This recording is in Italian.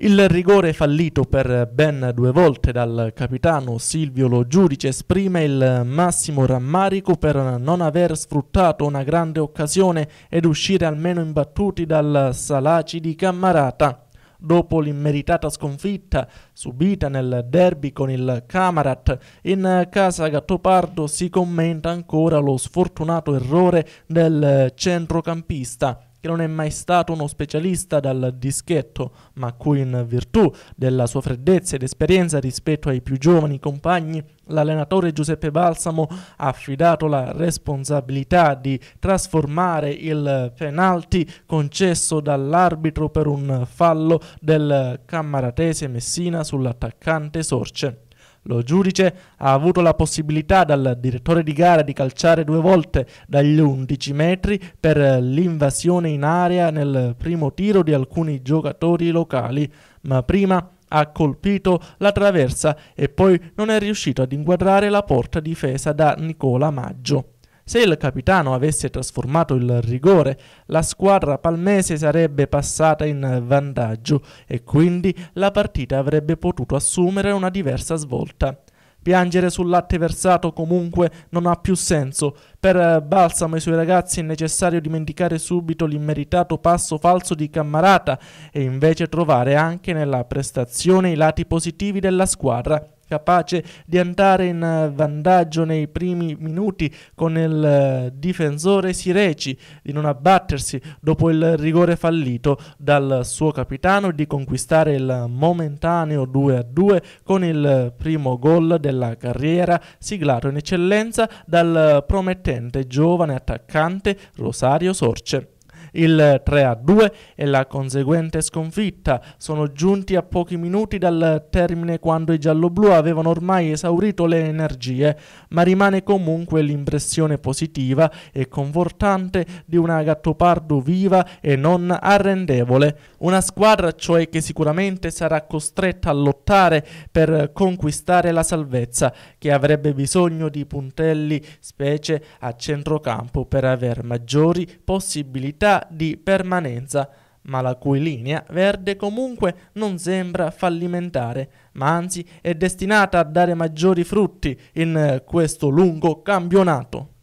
Il rigore fallito per ben due volte dal capitano Silvio Lo Giudice esprime il massimo rammarico per non aver sfruttato una grande occasione ed uscire almeno imbattuti dal Salaci di Cammarata. Dopo l'immeritata sconfitta subita nel derby con il Camarat, in casa Gattopardo si commenta ancora lo sfortunato errore del centrocampista che non è mai stato uno specialista dal dischetto, ma a cui in virtù della sua freddezza ed esperienza rispetto ai più giovani compagni, l'allenatore Giuseppe Balsamo ha affidato la responsabilità di trasformare il penalti concesso dall'arbitro per un fallo del cammaratese Messina sull'attaccante Sorce. Lo giudice ha avuto la possibilità dal direttore di gara di calciare due volte dagli 11 metri per l'invasione in area nel primo tiro di alcuni giocatori locali, ma prima ha colpito la traversa e poi non è riuscito ad inquadrare la porta difesa da Nicola Maggio. Se il capitano avesse trasformato il rigore, la squadra palmese sarebbe passata in vantaggio e quindi la partita avrebbe potuto assumere una diversa svolta. Piangere sul latte versato comunque non ha più senso. Per Balsamo e i suoi ragazzi è necessario dimenticare subito l'immeritato passo falso di Cammarata e invece trovare anche nella prestazione i lati positivi della squadra capace di andare in eh, vantaggio nei primi minuti con il eh, difensore Sireci di non abbattersi dopo il rigore fallito dal suo capitano e di conquistare il momentaneo 2-2 con il primo gol della carriera siglato in eccellenza dal promettente giovane attaccante Rosario Sorce il 3-2 a e la conseguente sconfitta. Sono giunti a pochi minuti dal termine quando i gialloblu avevano ormai esaurito le energie, ma rimane comunque l'impressione positiva e confortante di una Gattopardo viva e non arrendevole. Una squadra cioè che sicuramente sarà costretta a lottare per conquistare la salvezza, che avrebbe bisogno di puntelli specie a centrocampo per aver maggiori possibilità di permanenza, ma la cui linea verde comunque non sembra fallimentare, ma anzi è destinata a dare maggiori frutti in questo lungo campionato.